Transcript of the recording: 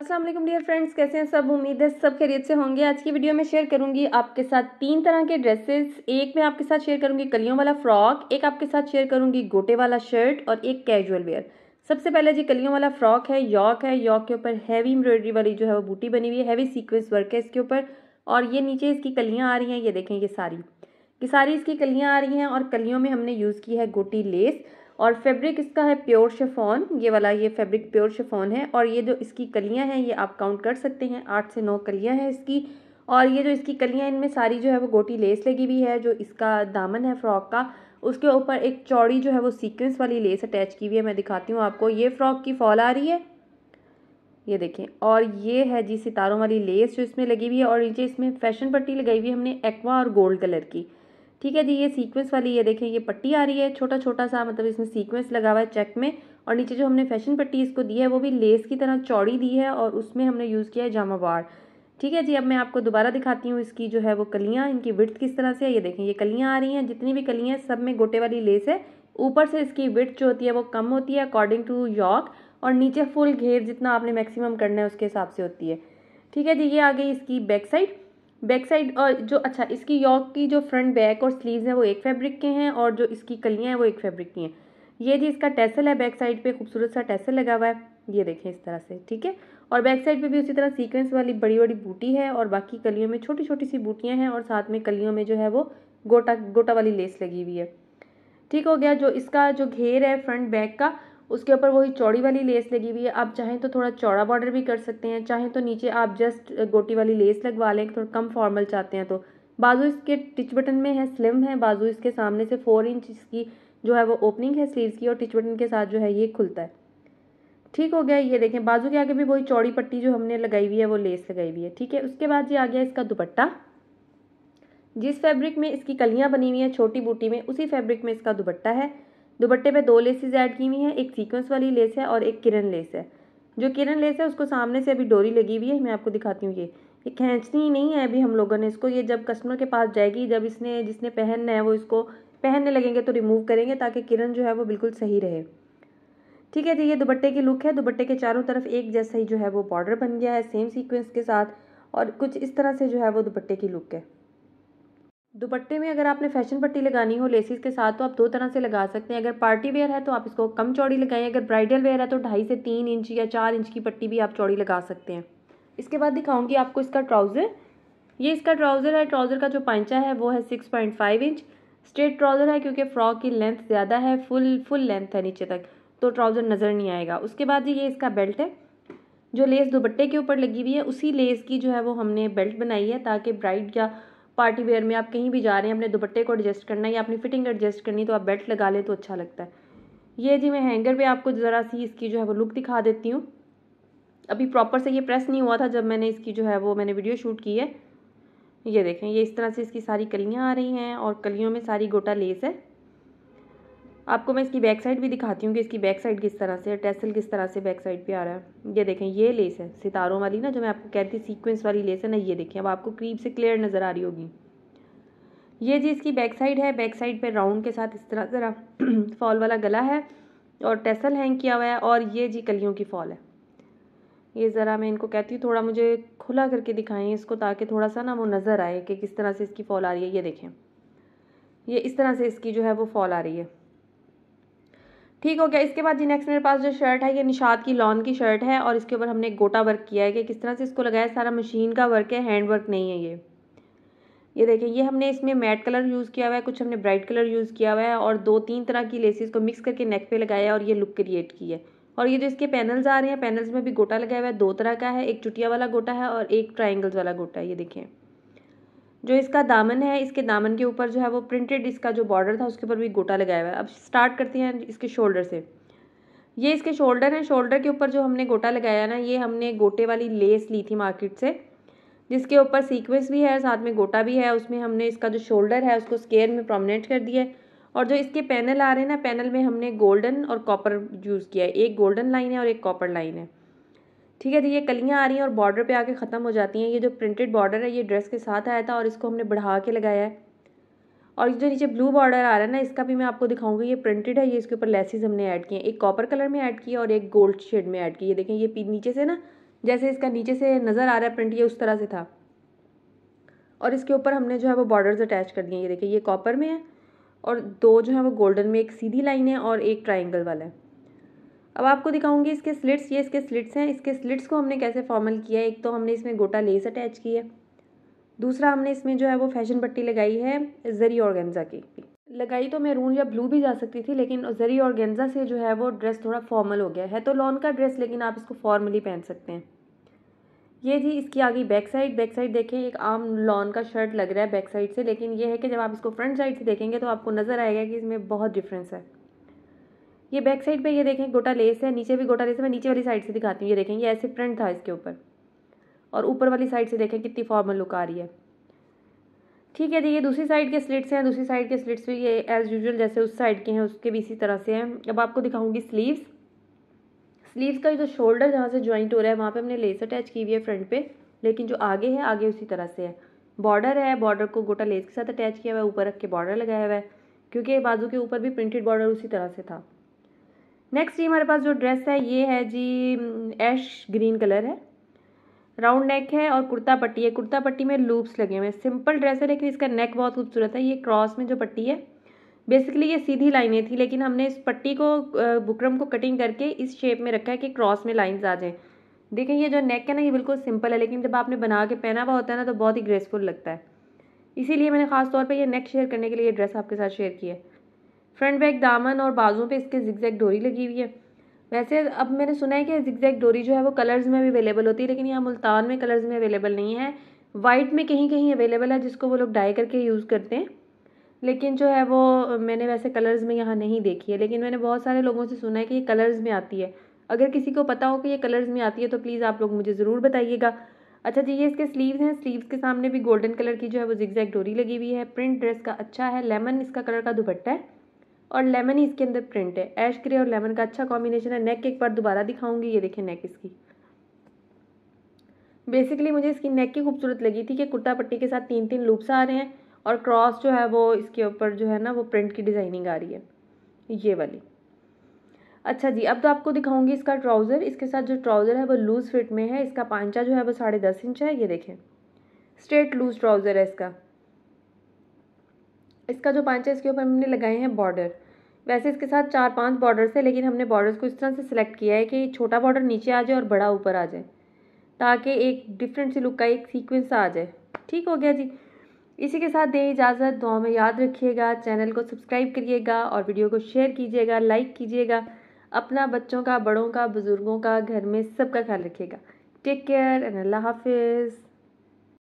Aslam dear friends कैसे हैं सब उम्मीद है सब खैरियत से होंगे आज की वीडियो में शेयर करूंगी आपके साथ तीन तरह के ड्रेसेस एक मैं आपके साथ शेयर करूंगी कलियों वाला फ्रॉक एक आपके साथ शेयर करूंगी गोटे वाला शर्ट और एक कैजुअल वेयर सबसे पहले जी कलियों वाला फ्रॉक है यॉक है यॉक के ऊपर हैवी एम्ब्रॉयडरी वाली जो है वो बूटी बनी हुई है हैवी सीक्वेंस वर्क है इसके ऊपर और ये नीचे इसकी कलियाँ आ रही हैं ये देखें ये सारी ये सारी इसकी कलियाँ आ रही हैं और कलियों में हमने यूज़ की है गोटी लेस और फैब्रिक इसका है प्योर शेफ़ोन ये वाला ये फैब्रिक प्योर शेफ़ोन है और ये जो इसकी कलियां हैं ये आप काउंट कर सकते हैं आठ से नौ कलियां हैं इसकी और ये जो इसकी कलियां इनमें सारी जो है वो गोटी लेस लगी हुई है जो इसका दामन है फ्रॉक का उसके ऊपर एक चौड़ी जो है वो सीक्वेंस वाली लेस अटैच की हुई है मैं दिखाती हूँ आपको ये फ्रॉक की फॉल आ रही है ये देखें और ये है जी सितारों वाली लेस जो इसमें लगी हुई है और नीचे इसमें फैशन पट्टी लगाई हुई है हमने एक्वा और गोल्ड कलर की ठीक है जी ये सीक्वेंस वाली ये देखें ये पट्टी आ रही है छोटा छोटा सा मतलब इसमें सीक्वेंस लगा हुआ है चेक में और नीचे जो हमने फैशन पट्टी इसको दी है वो भी लेस की तरह चौड़ी दी है और उसमें हमने यूज़ किया है जामावाड़ ठीक है जी अब मैं आपको दोबारा दिखाती हूँ इसकी जो है वो कलियाँ इनकी विर्थ किस तरह से है ये देखें ये कलियाँ आ रही हैं जितनी भी कलियाँ हैं सब में गोटे वाली लेस है ऊपर से इसकी विर्थ जो होती है वो कम होती है अकॉर्डिंग टू यॉक और नीचे फुल घेर जितना आपने मैक्सिमम करना है उसके हिसाब से होती है ठीक है जी ये आ गई इसकी बैक साइड बैक साइड और जो अच्छा इसकी यॉक की जो फ्रंट बैक और स्लीव्स हैं वो एक फैब्रिक के हैं और जो इसकी कलियाँ हैं वो एक फैब्रिक की हैं ये जी इसका टैसल है बैक साइड पे खूबसूरत सा टैसल लगा हुआ है ये देखें इस तरह से ठीक है और बैक साइड पे भी उसी तरह सीक्वेंस वाली बड़ी बड़ी बूटी है और बाकी कलियों में छोटी छोटी सी बूटियाँ हैं और साथ में कलियों में जो है वो गोटा गोटा वाली लेस लगी हुई है ठीक हो गया जो इसका जो घेर है फ्रंट बैक का उसके ऊपर वही चौड़ी वाली लेस लगी हुई है आप चाहें तो थोड़ा चौड़ा बॉर्डर भी कर सकते हैं चाहें तो नीचे आप जस्ट गोटी वाली लेस लगवा लें थोड़ा कम फॉर्मल चाहते हैं तो बाजू इसके टिच बटन में है स्लिम है बाजू इसके सामने से फोर इंच इसकी जो है वो ओपनिंग है स्लीव्स की और टिच बटन के साथ जो है ये खुलता है ठीक हो गया ये देखें बाजू के आगे भी वही चौड़ी पट्टी जो हमने लगाई हुई है वो लेस लगाई हुई है ठीक है उसके बाद ये आ गया इसका दुपट्टा जिस फैब्रिक में इसकी कलियाँ बनी हुई हैं छोटी बूटी में उसी फैब्रिक में इसका दुपट्टा है दुपट्टे पे दो लेसेज ऐड की हुई हैं एक सीक्वेंस वाली लेस है और एक किरण लेस है जो किरण लेस है उसको सामने से अभी डोरी लगी हुई है मैं आपको दिखाती हूँ ये ये खींचनी ही नहीं है अभी हम लोगों ने इसको ये जब कस्टमर के पास जाएगी जब इसने जिसने पहनना है वो इसको पहनने लगेंगे तो रिमूव करेंगे ताकि किरण जो है वो बिल्कुल सही रहे ठीक है जी ये दुपट्टे की लुक है दुपट्टे के चारों तरफ एक जैसा ही जो है वो बॉर्डर बन गया है सेम सीक्वेंस के साथ और कुछ इस तरह से जो है वो दुपट्टे की लुक है दुपट्टे में अगर आपने फैशन पट्टी लगानी हो लेसिस के साथ तो आप दो तरह से लगा सकते हैं अगर पार्टी वेयर है तो आप इसको कम चौड़ी लगाएं अगर ब्राइडल वेयर है तो ढाई से तीन इंच या चार इंच की पट्टी भी आप चौड़ी लगा सकते हैं इसके बाद दिखाऊंगी आपको इसका ट्राउज़र ये इसका ट्राउज़र है ट्राउज़र का जो पंचा है वो है six point five inch straight trouser है क्योंकि फ्रॉक की लेंथ ज़्यादा है फुल फुल लेंथ है नीचे तक तो ट्राउज़र नज़र नहीं आएगा उसके बाद ये इसका बेल्ट है जो लेस दुपट्टे के ऊपर लगी हुई है उसी लेस की जो है वो हमने बेल्ट बनाई है ताकि ब्राइड या पार्टी वेयर में आप कहीं भी जा रहे हैं अपने दुपट्टे को एडजस्ट करना है या अपनी फिटिंग एडजस्ट करनी तो आप बेल्ट लगा लें तो अच्छा लगता है ये जी मैं हैंगर पे आपको ज़रा सी इसकी जो है वो लुक दिखा देती हूँ अभी प्रॉपर से ये प्रेस नहीं हुआ था जब मैंने इसकी जो है वो मैंने वीडियो शूट की है ये देखें ये इस तरह से इसकी सारी कलियाँ आ रही हैं और कलियों में सारी गोटा लेस है आपको मैं इसकी बैक साइड भी दिखाती हूँ कि इसकी बैक साइड किस तरह से टेसल किस तरह से बैक साइड पे आ रहा है ये देखें ये लेस है सितारों वाली ना जो मैं आपको कहती सीक्वेंस वाली लेस है ना ये देखें अब आपको करीब से क्लियर नज़र आ रही होगी ये जी इसकी बैक साइड है बैक साइड पर राउंड के साथ इस तरह ज़रा फॉल वाला गला है और टेसल हैंग किया हुआ है और ये जी कलियों की फॉल है ये ज़रा मैं इनको कहती हूँ थोड़ा मुझे खुला करके दिखाएँ इसको ताकि थोड़ा सा ना वो नज़र आए कि किस तरह से इसकी फॉल आ रही है ये देखें ये इस तरह से इसकी जो है वो फॉल आ रही है ठीक हो गया इसके बाद जी नेक्स्ट मेरे पास जो शर्ट है ये निशाद की लॉन की शर्ट है और इसके ऊपर हमने गोटा वर्क किया है कि किस तरह से इसको लगाया सारा मशीन का वर्क है हैंड वर्क नहीं है ये ये देखें ये हमने इसमें मैट कलर यूज़ किया हुआ है कुछ हमने ब्राइट कलर यूज़ किया हुआ है और दो तीन तरह की लेसिस को मिक्स करके नेक पे लगाया और ये लुक क्रिएट की है और ये जो इसके पैनल्स आ रहे हैं पैनल्स में भी गोटा लगाया हुआ है दो तरह का है एक चुटिया वाला गोटा है और एक ट्राइंगल्स वाला गोटा है ये देखें जो इसका दामन है इसके दामन के ऊपर जो है वो प्रिंटेड इसका जो बॉर्डर था उसके ऊपर भी गोटा लगाया हुआ है अब स्टार्ट करते हैं इसके शोल्डर से ये इसके शोल्डर हैं शोल्डर के ऊपर जो हमने गोटा लगाया ना ये हमने गोटे वाली लेस ली थी मार्केट से जिसके ऊपर सीक्वेंस भी है साथ में गोटा भी है उसमें हमने इसका जो शोल्डर है उसको स्केयर में प्रोमिनेंट कर दिया है और जो इसके पैनल आ रहे हैं ना पैनल में हमने गोल्डन और कॉपर यूज़ किया है एक गोल्डन लाइन है और एक कॉपर लाइन है ठीक है तो ये कलियाँ आ रही हैं और बॉर्डर पे आके ख़त्म हो जाती हैं ये जो प्रिंटेड बॉर्डर है ये ड्रेस के साथ आया था और इसको हमने बढ़ा के लगाया है और जो नीचे ब्लू बॉर्डर आ रहा है ना इसका भी मैं आपको दिखाऊंगी ये प्रिंटेड है ये इसके ऊपर लेसिस हमने ऐड किए हैं एक कॉपर कलर में ऐड किया और एक गोल्ड शेड में ऐड किया देखें ये नीचे से ना जैसे इसका नीचे से नज़र आ रहा है प्रिंट ये उस तरह से था और इसके ऊपर हमने जो है वो बॉर्डर्स अटैच कर दिए ये देखें ये कॉपर में है और दो जो है वो गोल्डन में एक सीधी लाइन है और एक ट्राइंगल वाला है अब आपको दिखाऊंगी इसके स्लिट्स ये इसके स्लिट्स हैं इसके स्लिट्स को हमने कैसे फॉर्मल किया है एक तो हमने इसमें गोटा लेस अटैच की है दूसरा हमने इसमें जो है वो फैशन पट्टी लगाई है जरी ऑर्गेन्जा की लगाई तो मैरून या ब्लू भी जा सकती थी लेकिन जरी ऑर्गेन्जा से जो है वो ड्रेस थोड़ा फॉर्मल हो गया है तो लॉन का ड्रेस लेकिन आप इसको फॉर्मली पहन सकते हैं ये थी इसकी आगे बैक साइड बैक साइड देखें एक आम लॉन का शर्ट लग रहा है बैक साइड से लेकिन ये है कि जब आप इसको फ्रंट साइड से देखेंगे तो आपको नज़र आएगा कि इसमें बहुत डिफरेंस है ये बैक साइड पे ये देखें गोटा लेस है नीचे भी गोटा लेस है मैं नीचे वाली साइड से दिखाती हूँ ये देखें ये ऐसे प्रिंट था इसके ऊपर और ऊपर वाली साइड से देखें कितनी फॉर्मल लुक आ रही है ठीक है जी ये दूसरी साइड के स्लिट्स हैं दूसरी साइड के स्लिट्स भी ये एज़ यूजल जैसे उस साइड के हैं उसके भी इसी तरह से हैं अब आपको दिखाऊंगी स्लीव्स स्लीव्स का जो शोल्डर जहाँ से ज्वाइंट हो रहा है वहाँ पर हमने लेस अटैच की हुई है फ्रंट पर लेकिन जो आगे है आगे उसी तरह से है बॉर्डर है बॉर्डर को गोटा लेस के साथ अटैच किया हुआ है ऊपर रख के बॉर्डर लगाया हुआ है क्योंकि बाजू के ऊपर भी प्रिंटेड बॉर्डर उसी तरह से था नेक्स्ट ये हमारे पास जो ड्रेस है ये है जी एश ग्रीन कलर है राउंड नेक है और कुर्ता पट्टी है कुर्ता पट्टी में लूप्स लगे हुए हैं सिंपल ड्रेस है लेकिन इसका नेक बहुत खूबसूरत है ये क्रॉस में जो पट्टी है बेसिकली ये सीधी लाइनें थी लेकिन हमने इस पट्टी को बुकरम को कटिंग करके इस शेप में रखा है कि क्रॉस में लाइन्स आ जाएँ देखें ये जो नेक है ना ये बिल्कुल सिंपल है लेकिन जब आपने बना के पहना हुआ होता है ना तो बहुत ही ग्रेसफुल लगता है इसीलिए मैंने खास तौर पे ये नेक शेयर करने के लिए ये ड्रेस आपके साथ शेयर की है फ्रंट बैक दामन और बाज़ों पे इसके जिक्जैक डोरी लगी हुई है वैसे अब मैंने सुना है कि जिक्जैक डोरी जो है वो कलर्स में भी अवेलेबल होती है लेकिन यहाँ मुल्तान में कलर्स में अवेलेबल नहीं है वाइट में कहीं कहीं अवेलेबल है जिसको वो लोग डाई करके यूज़ करते हैं लेकिन जो है वो मैंने वैसे कलर्स में यहाँ नहीं देखी है लेकिन मैंने बहुत सारे लोगों से सुना है कि ये कलर्स में आती है अगर किसी को पता हो कि ये कलर्स में आती है तो प्लीज़ आप लोग मुझे ज़रूर बताइएगा अच्छा जी ये इसके स्लीव्स हैं स्लीव्स के सामने भी गोल्डन कलर की जो है वो जिग्जैग डोरी लगी हुई है प्रिंट ड्रेस का अच्छा है लेमन इसका कलर का दुपट्टा है और लेमन ही इसके अंदर प्रिंट है ऐश ग्रे और लेमन का अच्छा कॉम्बिनेशन है नेक एक बार दोबारा दिखाऊंगी ये देखें नेक इसकी बेसिकली मुझे इसकी नेक की खूबसूरत लगी थी कि कुर्ता पट्टी के साथ तीन तीन लूप्स आ रहे हैं और क्रॉस जो है वो इसके ऊपर जो है ना वो प्रिंट की डिज़ाइनिंग आ रही है ये वाली अच्छा जी अब तो आपको दिखाऊंगी इसका ट्राउज़र इसके साथ जो ट्राउज़र है वो लूज़ फिट में है इसका पांचा जो है वो साढ़े दस इंच है ये देखें स्ट्रेट लूज़ ट्राउज़र है इसका इसका जो पांच है इसके ऊपर हमने लगाए हैं बॉर्डर वैसे इसके साथ चार पांच बॉर्डर्स है लेकिन हमने बॉर्डर्स को इस तरह से सिलेक्ट किया है कि छोटा बॉर्डर नीचे आ जाए और बड़ा ऊपर आ जाए ताकि एक डिफरेंट सी लुक का एक सीक्वेंस आ जाए ठीक हो गया जी इसी के साथ दें इजाज़त दुआ में याद रखिएगा चैनल को सब्सक्राइब करिएगा और वीडियो को शेयर कीजिएगा लाइक कीजिएगा अपना बच्चों का बड़ों का बुज़ुर्गों का घर में सबका ख्याल रखिएगा टेक केयर एंड अल्लाह हाफिज़